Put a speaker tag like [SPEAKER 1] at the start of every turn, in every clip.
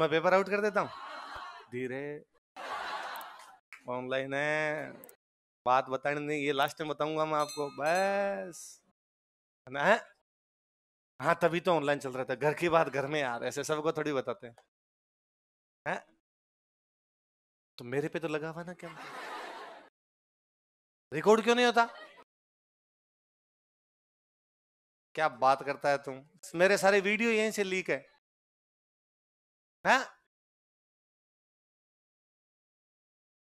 [SPEAKER 1] मैं paper out कर देता हूँ धीरे ऑनलाइन है बात बताने नहीं ये लास्ट टाइम बताऊंगा मैं आपको बस ना है हाँ तभी तो ऑनलाइन चल रहा था घर की बात घर में यार ऐसे सबको थोड़ी बताते हैं
[SPEAKER 2] है? तो मेरे पे तो लगा हुआ ना क्या रिकॉर्ड क्यों नहीं होता क्या बात करता है तुम मेरे सारे वीडियो यहीं से लीक है है हाँ।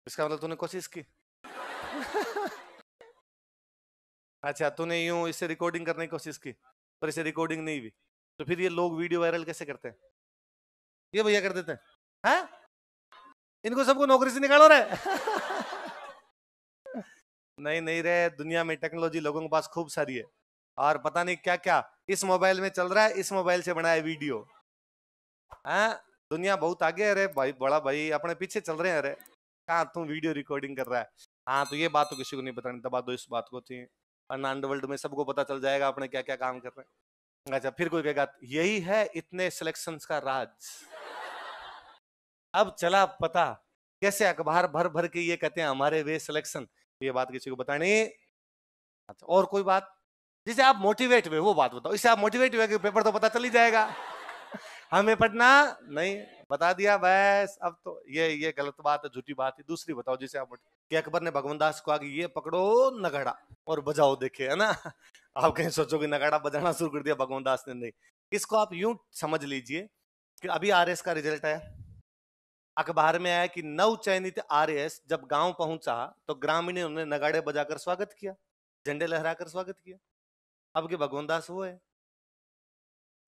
[SPEAKER 2] इसका मतलब तूने कोशिश की अच्छा तूने यूं इससे रिकॉर्डिंग करने की कोशिश
[SPEAKER 1] की पर इसे रिकॉर्डिंग नहीं हुई तो फिर ये लोग वीडियो वायरल कैसे करते हैं ये भैया कर देते हैं है? हाँ? इनको सबको नौकरी से निकालो रहे नहीं नहीं रे दुनिया में टेक्नोलॉजी लोगों के पास खूब सारी है और पता नहीं क्या क्या इस मोबाइल में चल रहा है इस मोबाइल से बनाया वीडियो है हाँ? दुनिया बहुत आगे है रे भाई बड़ा भाई अपने पीछे चल रहे हैं अरे कहा तुम वीडियो रिकॉर्डिंग कर रहा है हाँ तो ये बात तो किसी को नहीं बतानी दबा तो दो तो इस बात को थी अंडर वर्ल्ड में सबको पता चल जाएगा अपने क्या क्या काम कर रहे हैं अच्छा फिर कोई कहेगा यही है इतने सिलेक्शन का राज अब चला पता कैसे अखबार भर भर के ये कहते हैं हमारे वे सिलेक्शन ये बात किसी को बतानी अच्छा, और कोई बात जिसे आप मोटिवेट हुए वो बात बताओ इसे आप मोटिवेट हुए कि पेपर तो पता चल ही जाएगा हमें पढ़ना नहीं बता दिया बस अब तो ये ये गलत बात है झूठी बात है दूसरी बताओ जिसे आप कि अकबर ने भगवान दास को आगे ये पकड़ो नगाड़ा और बजाओ देखे है ना आप कहीं सोचोगे नगाड़ा बजाना शुरू कर दिया भगवान दास ने नहीं इसको आप यूं समझ लीजिए कि अभी आर का रिजल्ट आया अखबार में आया कि नव चयनित आर जब गांव पहुंचा तो ग्रामीण ने नगाड़े बजाकर स्वागत किया झंडे लहराकर स्वागत किया अब के भगवान दास वो है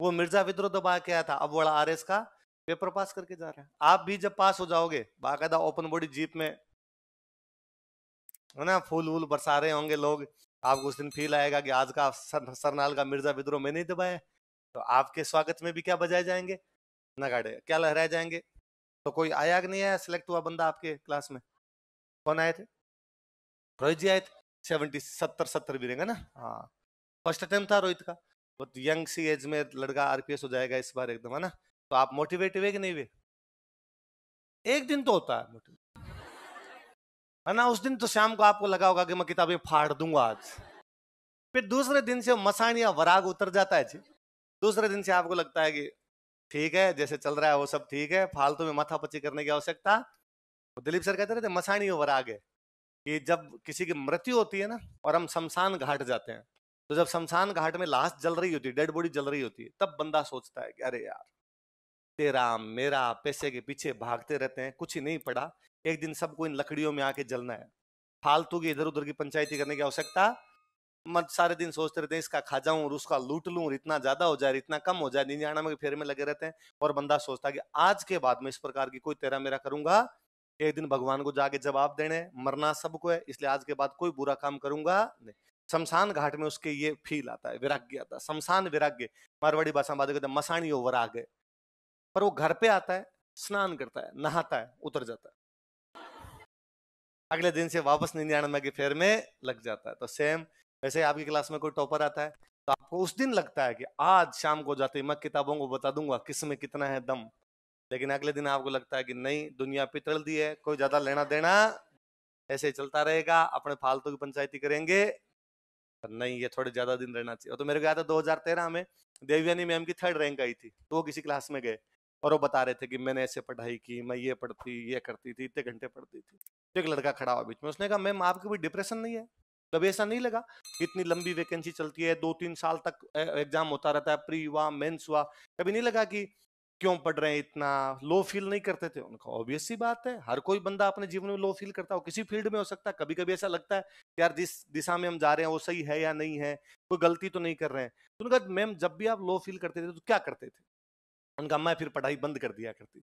[SPEAKER 1] वो मिर्जा विद्रोह दबा के आया था अब वाला आर का पेपर पास करके जा रहा है आप भी जब पास हो जाओगे बाकायदा ओपन बॉडी जीप में है ना फूल वूल बरसा रहे होंगे लोग आपको उस दिन फील आएगा कि आज का सर, सरनाल का मिर्जा विद्रोह मैंने नहीं दबाया तो आपके स्वागत में भी क्या बजाए जाएंगे नगाड़े क्या लहराए जाएंगे तो कोई आया नहीं आया सिलेक्ट हुआ बंदा आपके क्लास में कौन आए थे रोहित जी आए थे सेवेंटी सत्तर सत्तर भी रहेंगे ना हाँ फर्स्ट अटेम्प्ट था रोहित का बहुत यंग सी एज में लड़का आरपीएस हो जाएगा इस बार एकदम है ना तो आप मोटिवेट हुए कि नहीं हुए एक दिन तो होता है है ना उस दिन तो शाम को आपको लगा होगा कि मैं किताबें फाड़ दूंगा आज फिर दूसरे दिन से मसान या वराग उतर जाता है जी दूसरे दिन से आपको लगता है कि ठीक है जैसे चल रहा है वो सब ठीक है फालतू में माथा पची करने की आवश्यकता दिलीप सर कहते रहे थे मसाणी वराग है कि जब किसी की मृत्यु होती है ना और हम शमशान घाट जाते हैं तो जब शमशान घाट में लाश जल रही होती है डेड बॉडी जल रही होती है तब बंदा सोचता है कि अरे यार तेरा मेरा पैसे के पीछे भागते रहते हैं कुछ ही नहीं पड़ा एक दिन सबको इन लकड़ियों में आके जलना है फालतू की इधर उधर की पंचायती करने की आवश्यकता मत सारे दिन सोचते रहते हैं इसका खा जाऊं और उसका लूट लूं और इतना ज्यादा हो जाए इतना कम हो जाए निजाना में फेर में लगे रहते हैं और बंदा सोचता है कि आज के बाद में इस प्रकार की कोई तेरा मेरा करूंगा एक दिन भगवान को जाके जवाब देने मरना सबको है इसलिए आज के बाद कोई बुरा काम करूंगा नहीं शमशान घाट में उसके ये फील आता है विराग्य आता है शमशान विराग्य मारवाड़ी भाषा में बात करते मसाणी और वराग पर वो घर पे आता है स्नान करता है नहाता है उतर जाता है अगले दिन से वापस निन्यानवे के फेर में लग जाता है तो सेम वैसे आपकी क्लास में कोई टॉपर आता है तो आपको उस दिन लगता है कि आज शाम को जाते ही मैं किताबों को बता दूंगा किस में कितना है दम लेकिन अगले दिन आपको लगता है कि नहीं दुनिया पितल दी है कोई ज्यादा लेना देना ऐसे चलता रहेगा अपने फालतू की पंचायती करेंगे नहीं ये थोड़े ज्यादा दिन रहना चाहिए तो मेरे को याद है तेरह में देवयानी मैम की थर्ड रैंक आई थी तो वो किसी क्लास में गए और वो बता रहे थे कि मैंने ऐसे पढ़ाई की मैं ये पढ़ती ये करती थी इतने घंटे पढ़ती थी तो एक लड़का खड़ा हुआ बीच में उसने कहा मैम आपको भी डिप्रेशन नहीं है कभी मतलब ऐसा नहीं लगा इतनी लंबी वैकेंसी चलती है दो तीन साल तक एग्जाम होता रहता है प्री हुआ मेन्स हुआ कभी नहीं लगा कि क्यों पढ़ रहे हैं इतना लो फील नहीं करते थे उनका ऑब्वियस सी बात है हर कोई बंदा अपने जीवन में लो फील करता हो किसी फील्ड में हो सकता है कभी कभी ऐसा लगता है यार जिस दिशा में हम जा रहे हैं वो सही है या नहीं है कोई गलती तो नहीं कर रहे हैं तो उनका मैम जब भी आप लो फील करते थे तो क्या करते थे उनका मैं फिर पढ़ाई बंद कर दिया करती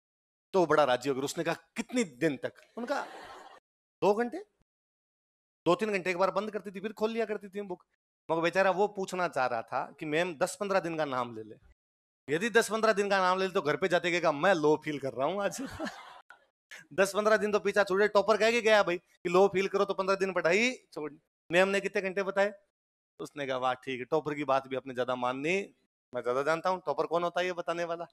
[SPEAKER 1] तो बड़ा राजी होकर उसने कहा कितनी दिन तक उनका दो घंटे दो तीन घंटे एक बार बंद करती थी फिर खोल लिया करती थी बुक मगर बेचारा वो पूछना चाह रहा था कि मैम दस पंद्रह दिन का नाम ले ले यदि दस पंद्रह दिन का नाम ले तो घर पे जाते कहेगा मैं लो फील कर रहा हूँ आज दस पंद्रह दिन तो पीछा छोड़े टॉपर कह के गया भाई कि लो फील करो तो पंद्रह दिन पढ़ाई छोड़ मैम ने कितने घंटे बताए उसने कहा वाह ठीक है टॉपर की बात भी आपने ज्यादा माननी मैं ज्यादा जानता हूँ टॉपर कौन होता है ये बताने वाला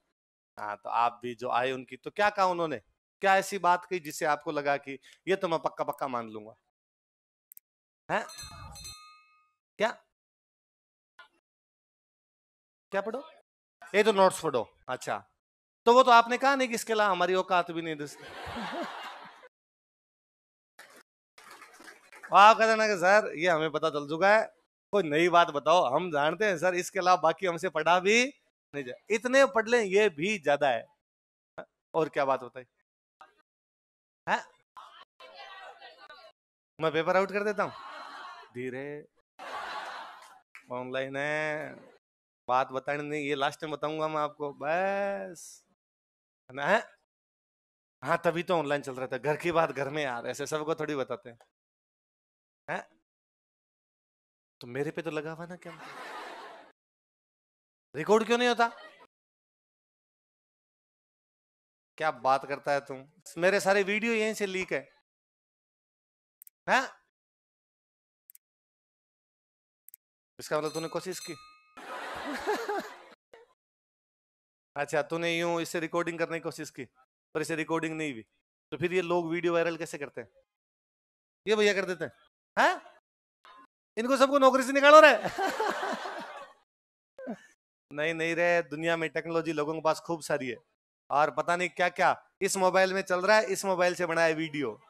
[SPEAKER 1] हाँ तो आप भी जो आए उनकी तो क्या कहा उन्होंने क्या ऐसी बात कही जिससे आपको लगा कि ये तो मैं पक्का पक्का मान लूंगा
[SPEAKER 2] है क्या क्या पढ़ो ये तो नोट्स फोड़ो अच्छा तो वो तो आपने कहा नहीं कि
[SPEAKER 1] इसके अलावा हमारी औकात भी नहीं आप कहते ना कि सर ये हमें पता चल चुका है कोई नई बात बताओ हम जानते हैं सर इसके अलावा बाकी हमसे पढ़ा भी नहीं जाए इतने पढ़ लें ये भी ज्यादा है और क्या बात बताई है मैं पेपर आउट कर देता हूँ धीरे ऑनलाइन है बात बताने नहीं ये लास्ट टाइम बताऊंगा मैं आपको बस ना है हाँ तभी तो ऑनलाइन चल रहा था घर की बात घर में यार ऐसे सबको थोड़ी बताते हैं
[SPEAKER 2] है? तो मेरे पे तो लगा हुआ ना क्या रिकॉर्ड क्यों नहीं होता क्या बात करता है तुम मेरे सारे वीडियो यहीं से लीक है है? इसका मतलब तूने कोशिश की अच्छा तूने यूं इससे रिकॉर्डिंग करने की कोशिश
[SPEAKER 1] की पर इसे रिकॉर्डिंग नहीं हुई तो फिर ये लोग वीडियो वायरल कैसे करते हैं ये भैया कर देते हैं है? हाँ? इनको सबको नौकरी से निकालो
[SPEAKER 2] रहे
[SPEAKER 1] नहीं नहीं रे दुनिया में टेक्नोलॉजी लोगों के पास खूब सारी है और पता नहीं क्या क्या इस मोबाइल में चल रहा है इस मोबाइल से बनाया वीडियो है हाँ?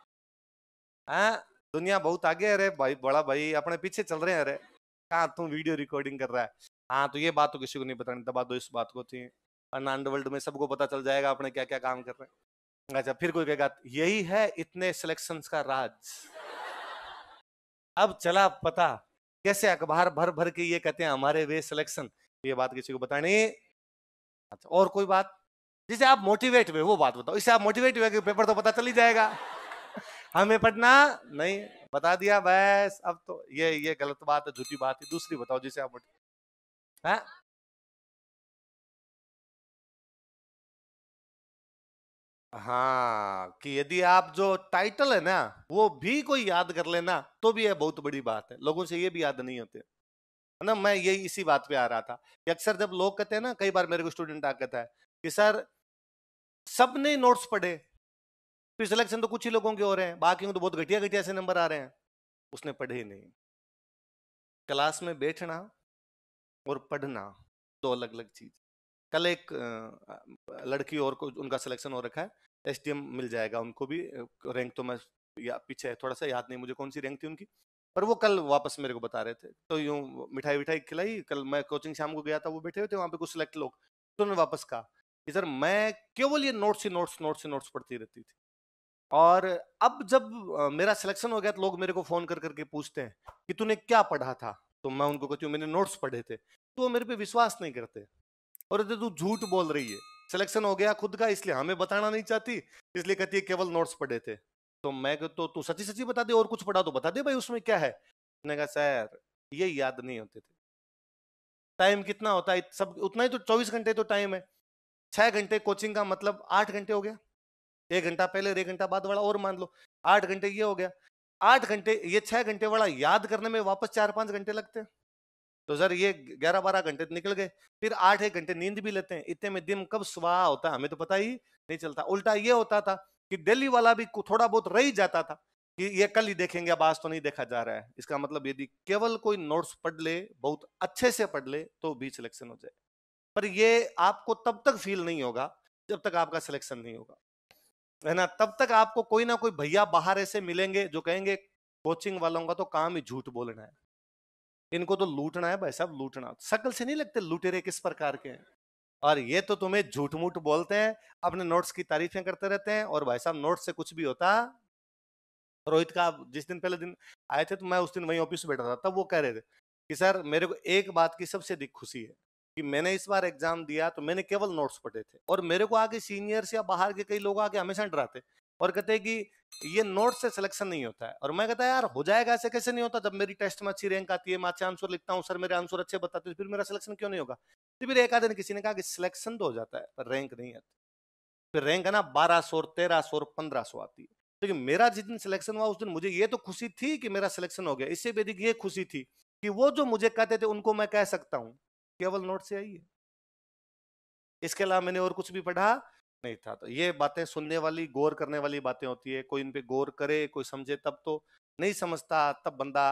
[SPEAKER 1] दुनिया बहुत आगे है रे भाई बड़ा भाई अपने पीछे चल रहे हैं अरे कहा तू वीडियो रिकॉर्डिंग कर रहा है हाँ तो ये बात तो किसी को नहीं पता नहीं दबा दो तो इस बात को थी अनंड वर्ल्ड में सबको पता चल जाएगा अपने क्या क्या काम कर रहे हैं अच्छा फिर कोई कहेगा यही है इतने सिलेक्शन का राज अब चला पता कैसे अखबार भर भर के ये कहते हैं हमारे वे सिलेक्शन ये बात किसी को बतानी अच्छा और कोई बात जिसे आप मोटिवेट हुए वो बात बताओ इसे आप मोटिवेट हुए कि पेपर तो पता चल ही जाएगा हमें पढ़ना नहीं
[SPEAKER 2] बता दिया बस अब तो ये ये गलत बात है झूठी बात है दूसरी बताओ जिसे आप हैं हाँ कि यदि आप जो टाइटल है ना वो भी कोई याद कर
[SPEAKER 1] लेना तो भी यह बहुत बड़ी बात है लोगों से ये भी याद नहीं होते है ना मैं यही इसी बात पे आ रहा था कि अक्सर जब लोग कहते हैं ना कई बार मेरे को स्टूडेंट आ कहता है कि सर सबने नोट्स पढ़े फिर सिलेक्शन तो कुछ ही लोगों के हो रहे हैं बाकी तो बहुत घटिया घटिया से नंबर आ रहे हैं उसने पढ़े ही नहीं क्लास में बैठना और पढ़ना दो अलग अलग चीज कल एक लड़की और को उनका सिलेक्शन हो रखा है एस तो मिल जाएगा उनको भी रैंक तो मैं या पीछे है थोड़ा सा याद नहीं मुझे कौन सी रैंक थी उनकी पर वो कल वापस मेरे को बता रहे थे तो यूँ मिठाई विठाई खिलाई कल मैं कोचिंग शाम को गया था वो बैठे हुए थे वहाँ पे कुछ सिलेक्ट लोग तो उन्होंने वापस कहा कि सर मैं केवल ये नोट्स ही नोट्स नोट्स ही नोट्स पढ़ती रहती थी और अब जब मेरा सिलेक्शन हो गया तो लोग मेरे को फोन कर करके पूछते हैं कि तूने क्या पढ़ा था तो मैं उनको कहती हूँ मैंने नोट्स पढ़े थे तो वो मेरे पे विश्वास नहीं करते और तू तो झूठ बोल रही है सिलेक्शन हो गया खुद का इसलिए हमें बताना नहीं चाहती इसलिए कहती है केवल नोट्स पढ़े थे तो मैं तो तू तो सची सची बता दे और कुछ पढ़ा तो बता दे भाई उसमें क्या है कहा सर ये याद नहीं होते थे टाइम कितना होता है सब उतना ही तो चौबीस घंटे तो टाइम है छह घंटे कोचिंग का मतलब आठ घंटे हो गया एक घंटा पहले और एक घंटा बाद वाला और मान लो आठ घंटे ये हो गया आठ घंटे ये छह घंटे वाला याद करने में वापस चार पांच घंटे लगते हैं तो सर ये ग्यारह बारह घंटे निकल गए फिर आठ एक घंटे नींद भी लेते हैं इतने में दिन कब सुबह होता है हमें तो पता ही नहीं चलता उल्टा ये होता था कि दिल्ली वाला भी थोड़ा बहुत रह ही जाता था कि ये कल ही देखेंगे अब आज तो नहीं देखा जा रहा है इसका मतलब यदि केवल कोई नोट्स पढ़ ले बहुत अच्छे से पढ़ ले तो भी सिलेक्शन हो जाए पर ये आपको तब तक फील नहीं होगा जब तक आपका सिलेक्शन नहीं होगा है ना तब तक आपको कोई ना कोई भैया बाहर ऐसे मिलेंगे जो कहेंगे कोचिंग वालों का तो काम ही झूठ बोलना है इनको तो लूटना है भाई साहब लूटना सकल से नहीं लगते लुटेरे किस प्रकार के हैं और ये तो तुम्हें झूठ मूठ बोलते हैं अपने नोट्स की तारीफें करते रहते हैं और भाई साहब नोट्स से कुछ भी होता रोहित का जिस दिन पहले दिन आए थे तो मैं उस दिन वहीं ऑफिस में बैठा था तब वो कह रहे थे कि सर मेरे को एक बात की सबसे दिख खुशी है कि मैंने इस बार एग्जाम दिया तो मैंने केवल नोट्स पढ़े थे और मेरे को आगे सीनियर्स या बाहर के कई लोग आके हमेशा डराते और कहते कि ये नोट से सिलेक्शन नहीं होता है और मैं कहता यार हो जाएगा ऐसे कैसे नहीं होता जब मेरी टेस्ट में अच्छी रैंक आती है मैं अच्छे आंसर लिखता हूँ सर मेरे आंसर अच्छे बताते फिर मेरा सिलेक्शन क्यों नहीं होगा तो फिर एक आधे किसी ने कहा कि सिलेक्शन तो हो जाता है पर रैंक नहीं आती फिर रैंक है ना बारह सौ तेरह सौ पंद्रह सौ आती है लेकिन तो मेरा जिस दिन सिलेक्शन हुआ उस दिन मुझे ये तो खुशी थी कि मेरा सिलेक्शन हो गया इससे भी अधिक ये खुशी थी कि वो जो मुझे कहते थे उनको मैं कह सकता हूँ केवल नोट से आई है इसके अलावा मैंने और कुछ भी पढ़ा नहीं था तो ये बातें सुनने वाली गौर करने वाली बातें होती है कोई इन पे गौर करे कोई समझे तब तो नहीं समझता तब बंदा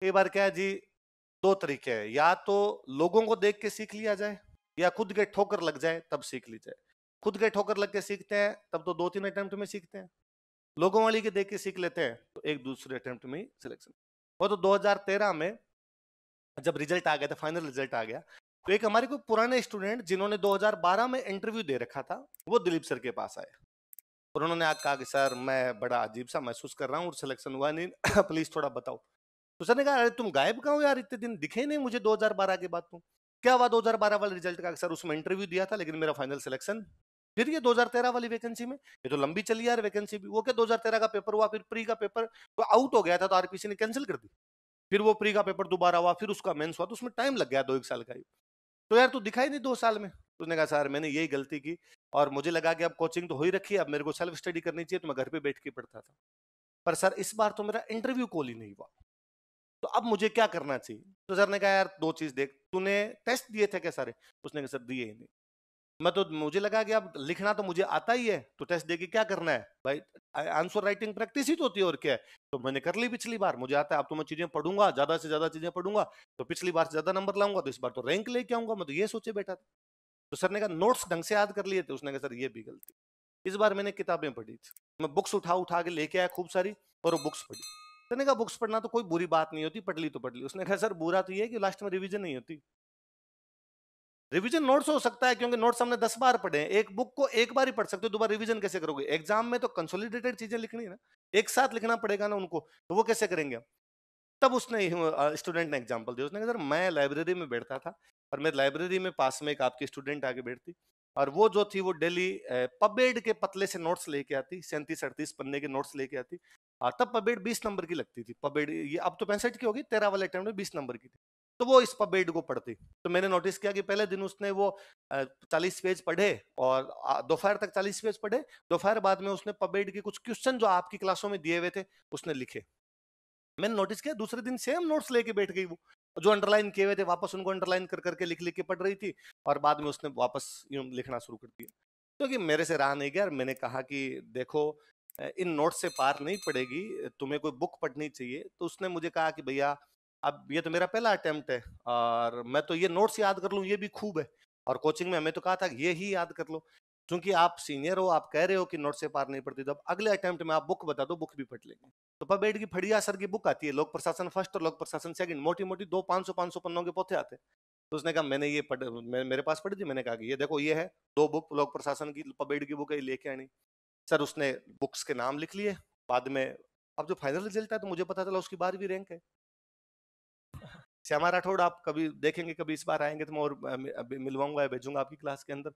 [SPEAKER 1] कई बार क्या है जी दो तरीके हैं या तो लोगों को देख के सीख लिया जाए या खुद के ठोकर लग जाए तब सीख ली जाए खुद के ठोकर लग के सीखते हैं तब तो दो तीन अटेम्प्ट में सीखते हैं लोगों वाली के देख के सीख लेते हैं तो एक दूसरे अटेम्प्ट में ही सिलेक्शन वो तो 2013 में जब रिजल्ट आ गया था फाइनल रिजल्ट आ गया तो एक हमारे को पुराने स्टूडेंट जिन्होंने 2012 में इंटरव्यू दे रखा था वो दिलीप सर के पास आए और उन्होंने आज कहा कि सर मैं बड़ा अजीब सा महसूस कर रहा हूँ और सिलेक्शन हुआ नहीं प्लीज थोड़ा बताओ तो सर ने कहा अरे तुम गायब कहा यार इतने दिन दिखे नहीं मुझे दो के बाद तुम तो। क्या हुआ दो वाले रिजल्ट का सर उसमें इंटरव्यू दिया था लेकिन मेरा फाइनल सिलेक्शन फिर ये 2013 वाली वैकेंसी में ये तो लंबी चली यार वैकेंसी भी वो क्या 2013 का पेपर हुआ फिर प्री का पेपर तो आउट हो गया था तो आरपीसी ने कैंसिल कर दी फिर वो प्री का पेपर दोबारा हुआ फिर उसका मेंस हुआ तो उसमें टाइम लग गया दो एक साल का ही तो यार तू दिखाई नहीं दो साल में उसने कहा सर मैंने यही गलती की और मुझे लगा कि अब कोचिंग तो हो ही रखी है अब मेरे को सेल्फ स्टडी करनी चाहिए तो मैं घर पे बैठ के पढ़ता था पर सर इस बार तो मेरा इंटरव्यू कॉल ही नहीं हुआ तो अब मुझे क्या करना चाहिए तो सर ने कहा यार दो चीज देख तूने टेस्ट दिए थे क्या सारे उसने कहा सर दिए ही नहीं मैं तो मुझे लगा कि अब लिखना तो मुझे आता ही है तो टेस्ट देके क्या करना है भाई आंसर राइटिंग प्रैक्टिस ही तो होती है और क्या है तो मैंने कर ली पिछली बार मुझे आता है अब तो मैं चीजें पढ़ूंगा ज्यादा से ज्यादा चीजें पढ़ूंगा तो पिछली बार से ज्यादा नंबर लाऊंगा तो इस बार तो रैंक लेके आऊंगा मैं तो ये सोचे बैठा था तो सर ने कहा नोट्स ढंग से याद कर लिए थे उसने कहा सर ये भी गलती इस बार मैंने किताबें पढ़ी थी मैं बुक्स उठा उठा के लेके आया खूब सारी और वो बुक्स पढ़ी सर ने कहा बुक्स पढ़ना तो कोई बुरी बात नहीं होती पढ़ ली तो पढ़ ली उसने कहा सर बुरा तो ये कि लास्ट में रिविजन नहीं होती रिवीजन नोट्स हो सकता है क्योंकि नोट्स हमने दस बार पढ़े एक बुक को एक बार ही पढ़ सकते हो दोबारा रिवीजन कैसे करोगे एग्जाम में तो कंसोलिडेटेड चीजें लिखनी है ना एक साथ लिखना पड़ेगा ना उनको तो वो कैसे करेंगे तब उसने स्टूडेंट ने एग्जाम्पल दिया उसने कहा सर मैं लाइब्रेरी में बैठता था और मेरे लाइब्रेरी में पास में एक आपकी स्टूडेंट आके बैठती और वो जो थी वो डेली पबेड के पतले से नोट्स लेके आती सैंतीस अड़तीस पन्ने के नोट्स लेके आती और तब पबेड बीस नंबर की लगती थी पबेड ये अब तो पैंसठ की होगी तेरह वाले अटैम्प्ट में बीस नंबर की थी तो वो इस पबेड को पढ़ती तो मैंने नोटिस किया कि पहले दिन उसने वो चालीस पेज पढ़े और दोपहर तक चालीस पेज पढ़े दोपहर बाद में उसने पबेड के कुछ क्वेश्चन जो आपकी क्लासों में दिए हुए थे उसने लिखे मैंने नोटिस किया दूसरे दिन सेम नोट्स लेके बैठ गई वो जो अंडरलाइन किए हुए थे वापस उनको अंडरलाइन कर करके लिख लिख के पढ़ रही थी और बाद में उसने वापस यूँ लिखना शुरू कर दिया क्योंकि तो मेरे से रहा नहीं गया और मैंने कहा कि देखो इन नोट्स से पार नहीं पड़ेगी तुम्हें कोई बुक पढ़नी चाहिए तो उसने मुझे कहा कि भैया अब ये तो मेरा पहला अटेम्प्ट है और मैं तो ये नोट्स याद कर लूँ ये भी खूब है और कोचिंग में हमें तो कहा था ये ही याद कर लो क्योंकि आप सीनियर हो आप कह रहे हो कि नोट से पार नहीं पड़ती तो अब अगले अटेम्प्ट में आप बुक बता दो बुक भी पढ़ लेंगे तो पबेड की फड़िया सर की बुक आती है लोक प्रशासन फर्स्ट और लोक प्रशासन सेकंड मोटी मोटी दो पाँच सौ पाँच सौ पन्नों के पोथे आते हैं तो उसने कहा मैंने ये पढ़ मैं, मेरे पास पढ़ी थी मैंने कहा कि ये देखो ये है दो बुक लोक प्रशासन की पबेड की बुक है लेके आनी सर उसने बुक्स के नाम लिख लिए बाद में अब जो फाइनल रिजल्ट है तो मुझे पता चला उसकी बारहवीं रैंक है श्यामा राठौड़ आप कभी देखेंगे कभी इस बार आएंगे तो मैं और मिलवाऊंगा भेजूंगा आपकी क्लास के अंदर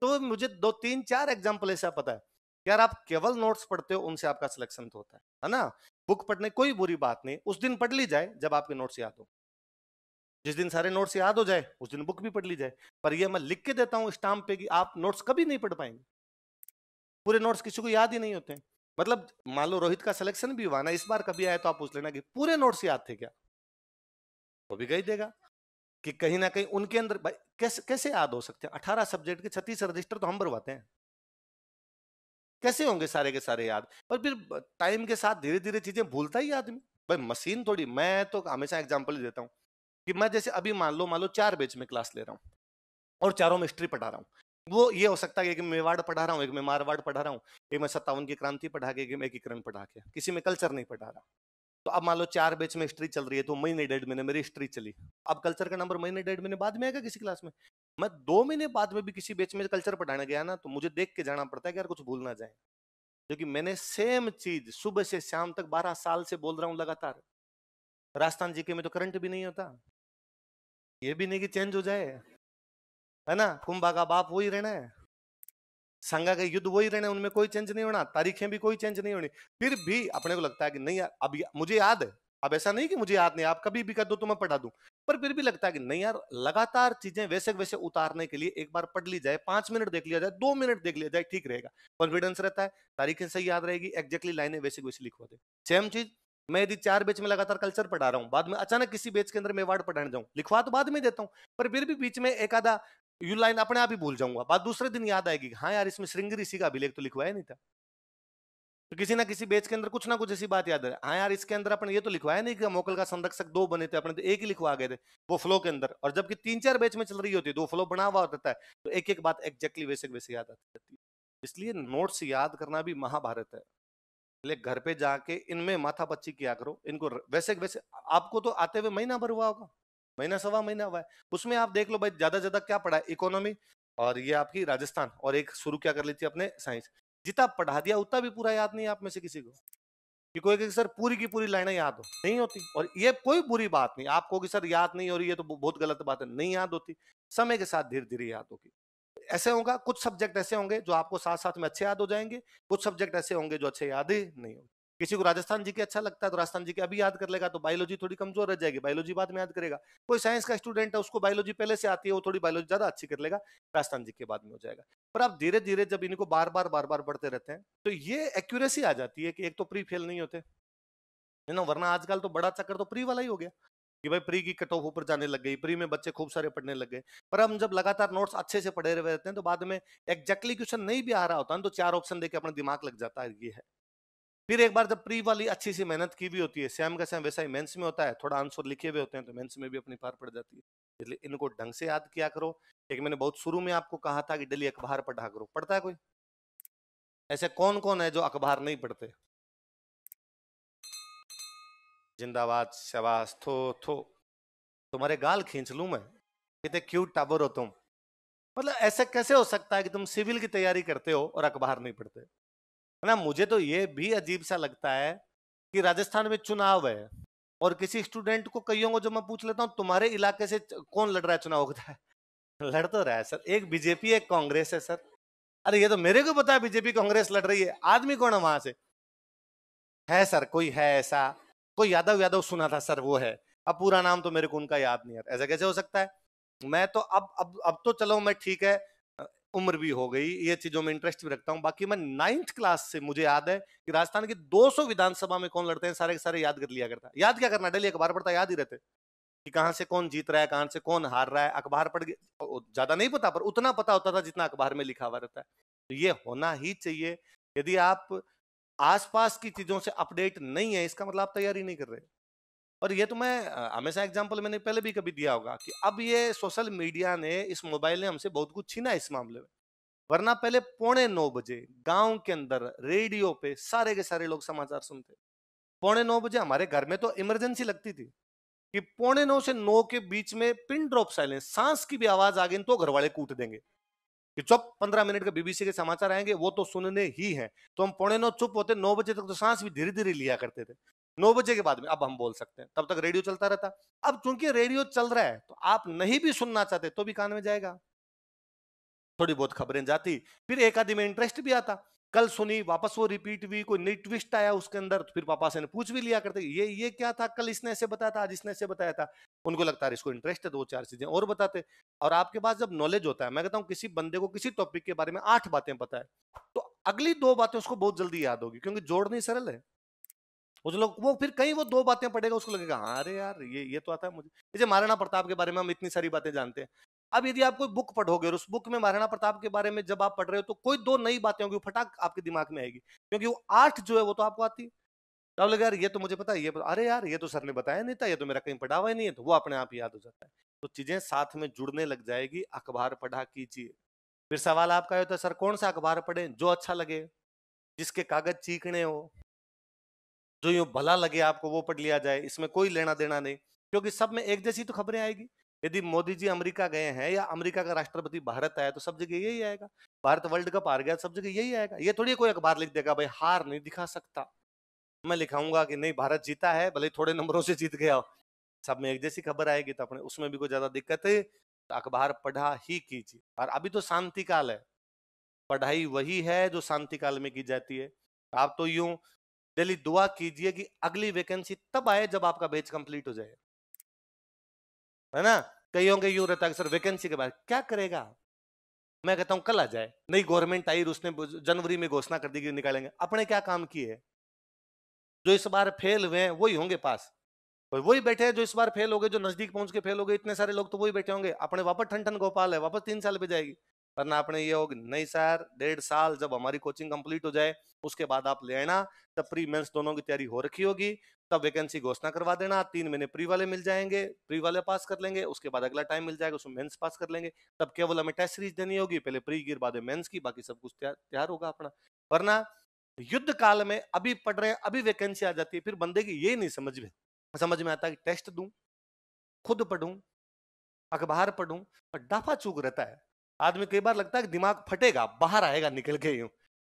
[SPEAKER 1] तो मुझे दो तीन चार एग्जाम्पल ऐसा पता है यार आप केवल नोट्स पढ़ते हो उनसे आपका सिलेक्शन तो होता है है ना बुक पढ़ने कोई बुरी बात नहीं उस दिन पढ़ ली जाए जब आपके नोट्स याद हो जिस दिन सारे नोट्स याद हो जाए उस दिन बुक भी पढ़ ली जाए पर यह मैं लिख के देता हूँ स्टाम्प पे कि आप नोट्स कभी नहीं पढ़ पाएंगे पूरे नोट्स किसी को याद ही नहीं होते मतलब मान लो रोहित का सिलेक्शन भी हुआ ना इस बार कभी आया तो आप पूछ लेना कि पूरे नोट्स याद थे क्या तो भी गई देगा कि कहीं ना कहीं उनके अंदर कैसे कैसे याद हो सकते हैं अठारह सब्जेक्ट के छत्तीस रजिस्टर तो हम भरवाते हैं कैसे होंगे सारे के सारे याद पर फिर टाइम के साथ धीरे धीरे चीजें भूलता ही आदमी भाई मशीन थोड़ी मैं तो हमेशा एग्जाम्पल ही देता हूँ कि मैं जैसे अभी मान लो मान लो चार बेच में क्लास ले रहा हूँ और चारों में हिस्ट्री पढ़ा रहा हूँ वो ये हो सकता है कि मैं मेवाड़ पढ़ा रहा हूँ एक मैं मारवाड़ पढ़ा रहा हूँ एक मैं सत्तावन की क्रांति पढ़ा के एक एकीकरण पढ़ा के किसी में कल्चर नहीं पढ़ा रहा तो अब मान लो चार बैच में हिस्ट्री चल रही है तो महीने डेढ़ महीने मेरी हिस्ट्री चली अब कल्चर का नंबर महीने डेढ़ महीने बाद में आएगा किसी क्लास में मैं दो महीने बाद में भी किसी बैच में कल्चर पढ़ाने गया ना तो मुझे देख के जाना पड़ता है कि यार कुछ भूल ना जाए क्योंकि मैंने सेम चीज सुबह से शाम तक बारह साल से बोल रहा हूँ लगातार राजस्थान जीके में तो करंट भी नहीं होता ये भी नहीं कि चेंज हो जाए है ना कुंभा का बाप वही रहना है संगा के युद्ध वही रहने उनमें कोई चेंज नहीं होना तारीखें भी कोई चेंज नहीं होनी फिर भी अपने को लगता है कि नहीं यार अब मुझे याद है अब ऐसा नहीं कि मुझे याद नहीं आप कभी भी कर दो तो मैं पढ़ा दूं पर फिर भी लगता है कि नहीं यार लगातार चीजें वैसे वैसे उतारने के लिए एक बार पढ़ ली जाए पांच मिनट देख लिया जाए दो मिनट देख लिया जाए ठीक रहेगा कॉन्फिडेंस रहता है तारीखें सही याद रहेगी एक्जेक्टली लाइनें वैसे वैसे लिखवा दे सेम चीज मैं यदि चार बेच में लगातार कल्चर पढ़ा रहा हूँ बाद में अचानक किसी बेच के अंदर मैं वार्ड पढ़ाने जाऊँ लिखवा तो बाद में देता हूँ पर फिर भी बीच में एक आधा यू लाइन अपने आप ही भूल जाऊंगा बात दूसरे दिन याद आएगी हाँ यार इसमें श्रृंगरी ऋषि का अभिलेख तो लिखवाया नहीं था तो किसी ना किसी बेच के अंदर कुछ ना कुछ ऐसी बात याद है हाँ यार इसके अंदर अपने ये तो लिखवाया नहीं कि मोकल का संरक्षक दो बने थे अपने तो एक ही लिखवा गए थे वो फ्लो के अंदर और जबकि तीन चार बेच में चल रही होती है दो फ्लो बना हुआ होता है तो एक एक बात एक्जैक्टली वैसे वैसे याद आती रहती है इसलिए नोट्स याद करना भी महाभारत है पहले घर पे जाके इनमें माथा पच्ची किया करो इनको वैसे वैसे आपको तो आते हुए महीना भर हुआ होगा महीना सवा महीना हुआ है उसमें आप देख लो भाई ज्यादा ज्यादा क्या पढ़ा है इकोनॉमी और ये आपकी राजस्थान और एक शुरू क्या कर ली थी अपने साइंस जितना पढ़ा दिया उतना भी पूरा याद नहीं आप में से किसी को कि कोई कि सर पूरी की पूरी लाइनें याद हो नहीं होती और ये कोई बुरी बात नहीं आपको कि सर याद नहीं हो रही है तो बहुत गलत बात है नहीं याद होती समय के साथ धीरे धीरे याद होगी ऐसे होगा कुछ सब्जेक्ट ऐसे होंगे जो आपको साथ साथ में अच्छे याद हो जाएंगे कुछ सब्जेक्ट ऐसे होंगे जो अच्छे याद ही नहीं होंगे किसी को राजस्थान जी के अच्छा लगता है तो राजस्थान जी के अभी याद कर लेगा तो बायोलॉजी थोड़ी कमजोर रह जाएगी बायोलॉजी बाद में याद करेगा कोई साइंस का स्टूडेंट है उसको बायोलॉजी पहले से आती है वो थोड़ी बायोलॉजी ज्यादा अच्छी कर लेगा राजस्थान जी के बाद में हो जाएगा पर आप धीरे धीरे जब इनको बार बार बार बार पढ़ते रहते हैं तो ये एक्यूरेसी आ जाती है कि एक तो प्री फेल नहीं होते है ना वरना आजकल तो बड़ा चक्कर तो प्री वाला ही हो गया कि भाई प्री की कट ऑफ ऊपर जाने लग गई प्री में बच्चे खूब सारे पढ़ने लग गए पर हम जब लगातार नोट्स अच्छे से पढ़े रहते हैं तो बाद में एक्जैक्टली क्वेश्चन नहीं भी आ रहा होता है तो चार ऑप्शन देके अपना दिमाग लग जाता है ये है फिर एक बार जब प्री वाली अच्छी सी मेहनत की भी होती है सेम का सेम वैसा ही मेंस में होता है थोड़ा आंसर लिखे हुए होते हैं तो मेंस में भी अपनी पार पड़ जाती है इसलिए इनको ढंग से याद किया करो एक मैंने बहुत शुरू में आपको कहा था कि डेली अखबार पढ़ा करो पढ़ता है कोई ऐसे कौन कौन है जो अखबार नहीं पढ़ते जिंदाबाद शबाश थो थो तुम्हारे गाल खींच लू मैं कितने क्यूट टावर हो तुम मतलब ऐसा कैसे हो सकता है कि तुम सिविल की तैयारी करते हो और अखबार नहीं पढ़ते ना मुझे तो ये भी अजीब सा लगता है कि राजस्थान में चुनाव है और किसी स्टूडेंट को कईयों को जो मैं पूछ लेता हूँ तुम्हारे इलाके से कौन लड़ रहा है चुनाव होता है लड़ तो रहा है सर एक बीजेपी एक कांग्रेस है सर अरे ये तो मेरे को पता है बीजेपी कांग्रेस लड़ रही है आदमी कौन है वहां से है सर कोई है ऐसा कोई यादव यादव सुना था सर वो है अब पूरा नाम तो मेरे को उनका याद नहीं है ऐसा कैसे हो सकता है मैं तो अब अब अब तो चलो मैं ठीक है उम्र भी हो गई ये चीजों में इंटरेस्ट भी रखता हूँ बाकी मैं नाइन्थ क्लास से मुझे याद है कि राजस्थान की 200 विधानसभा में कौन लड़ते हैं सारे के सारे याद कर लिया करता याद क्या करना डेली अखबार पढ़ता याद ही रहते कि कहाँ से कौन जीत रहा है कहाँ से कौन हार रहा है अखबार पढ़ ज्यादा नहीं पता पर उतना पता होता था जितना अखबार में लिखा हुआ रहता है तो ये होना ही चाहिए यदि आप आसपास की चीजों से अपडेट नहीं है इसका मतलब आप तैयारी नहीं कर रहे और ये तो मैं हमेशा एग्जाम्पल मैंने पहले भी कभी दिया होगा कि अब ये सोशल मीडिया ने इस मोबाइल ने हमसे बहुत कुछ छीना इस मामले में वरना पहले पौने नौ बजे गांव के अंदर रेडियो पे सारे के सारे लोग समाचार सुनते पौने नौ बजे हमारे घर में तो इमरजेंसी लगती थी कि पौने नौ से नौ के बीच में पिन ड्रॉप साइलेंस सांस की भी आवाज आ गई तो घर वाले कूट देंगे कि चुप पंद्रह मिनट का बीबीसी के समाचार आएंगे वो तो सुनने ही हैं तो हम पौने नौ चुप होते नौ बजे तक तो सांस भी धीरे धीरे लिया करते थे नौ बजे के बाद में अब हम बोल सकते हैं तब तक रेडियो चलता रहता अब चूंकि रेडियो चल रहा है तो आप नहीं भी सुनना चाहते तो भी कान में जाएगा थोड़ी बहुत खबरें जाती फिर एक आदि में इंटरेस्ट भी आता कल सुनी वापस वो रिपीट हुई कोई नई ट्विस्ट आया उसके अंदर तो फिर पापा से पूछ भी लिया करते ये ये क्या था कल इसने ऐसे बताया था आज इसने ऐसे बताया था उनको लगता है इसको इंटरेस्ट है दो चार चीजें और बताते और आपके पास जब नॉलेज होता है मैं कहता हूँ किसी बंदे को किसी टॉपिक के बारे में आठ बातें पता है तो अगली दो बातें उसको बहुत जल्दी याद होगी क्योंकि जोड़नी सरल है वो जो लोग वो फिर कहीं वो दो बातें पढ़ेगा उसको लगेगा हाँ अरे यार ये ये तो आता है मुझे जैसे महाराणा प्रताप के बारे में हम इतनी सारी बातें जानते हैं अब यदि आप कोई बुक पढ़ोगे और उस बुक में महाराणा प्रताप के बारे में जब आप पढ़ रहे हो तो कोई दो नई बातें होंगी फटाक आपके दिमाग में आएगी क्योंकि वो आर्ट जो है वो तो आपको आती है तो लगे यार ये तो मुझे पता है ये अरे यार ये तो सर ने बताया नहीं था ये तो मेरा कहीं पढ़ा हुआ ही नहीं है तो वो अपने आप याद हो जाता है तो चीजें साथ में जुड़ने लग जाएगी अखबार पढ़ा कीजिए फिर सवाल आपका होता है सर कौन सा अखबार पढ़े जो अच्छा लगे जिसके कागज चीखने हो जो यूं भला लगे आपको वो पढ़ लिया जाए इसमें कोई लेना देना नहीं क्योंकि सब में एक जैसी तो खबरें आएगी यदि मोदी जी अमेरिका गए हैं या अमेरिका का राष्ट्रपति भारत आया तो सब जगह यही आएगा भारत वर्ल्ड कप हार गया तो सब जगह यही आएगा ये थोड़ी कोई अखबार लिख देगा भाई हार नहीं दिखा सकता मैं लिखाऊंगा कि नहीं भारत जीता है भले थोड़े नंबरों से जीत गया सब में एक जैसी खबर आएगी तो अपने उसमें भी कोई ज्यादा दिक्कत है तो अखबार पढ़ा ही कीजिए और अभी तो शांति काल है पढ़ाई वही है जो शांति काल में की जाती है आप तो यूं डेली दुआ कीजिए कि अगली वैकेंसी तब आए जब आपका बैच कंप्लीट हो जाए है ना कई होंगे यूं रहता है सर वैकेंसी के बाद क्या करेगा मैं कहता हूं कल आ जाए नई गवर्नमेंट आई उसने जनवरी में घोषणा कर दी कि निकालेंगे अपने क्या काम किए जो इस बार फेल हुए हैं वही होंगे पास वही बैठे हैं जो इस बार फेल हो गए जो नजदीक पहुंच के फेल हो गए इतने सारे लोग तो वही बैठे होंगे अपने वापस ठन ठन गोपाल है वापस तीन साल पे जाएगी वरना आपने ये होगी नहीं सर डेढ़ साल जब हमारी कोचिंग कंप्लीट हो जाए उसके बाद आप ले आना तब प्री मेंस दोनों की तैयारी हो रखी होगी तब वैकेंसी घोषणा करवा देना तीन महीने प्री वाले मिल जाएंगे प्री वाले पास कर लेंगे उसके बाद अगला टाइम मिल जाएगा उसमें मेंस पास कर लेंगे तब केवल हमें टेस्ट सीरीज देनी होगी पहले प्री गिर बाद मेंस की बाकी सब कुछ तैयार होगा अपना वरना युद्ध काल में अभी पढ़ रहे हैं अभी वैकेंसी आ जाती है फिर बंदे की ये नहीं समझ में समझ में आता कि टेस्ट दू खुद पढ़ू अखबार पढ़ू और डाफा चूक रहता है आदमी कई बार लगता है कि दिमाग फटेगा बाहर आएगा निकल के यूं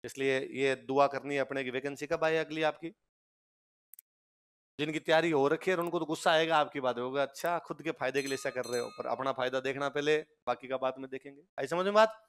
[SPEAKER 1] इसलिए ये दुआ करनी है अपने की वैकेंसी कब आई अगली आपकी जिनकी तैयारी हो रखी है उनको तो गुस्सा आएगा आपकी बात होगा अच्छा खुद के फायदे के लिए ऐसा कर रहे हो पर अपना फायदा देखना पहले
[SPEAKER 2] बाकी का बात में देखेंगे आई समझ में बात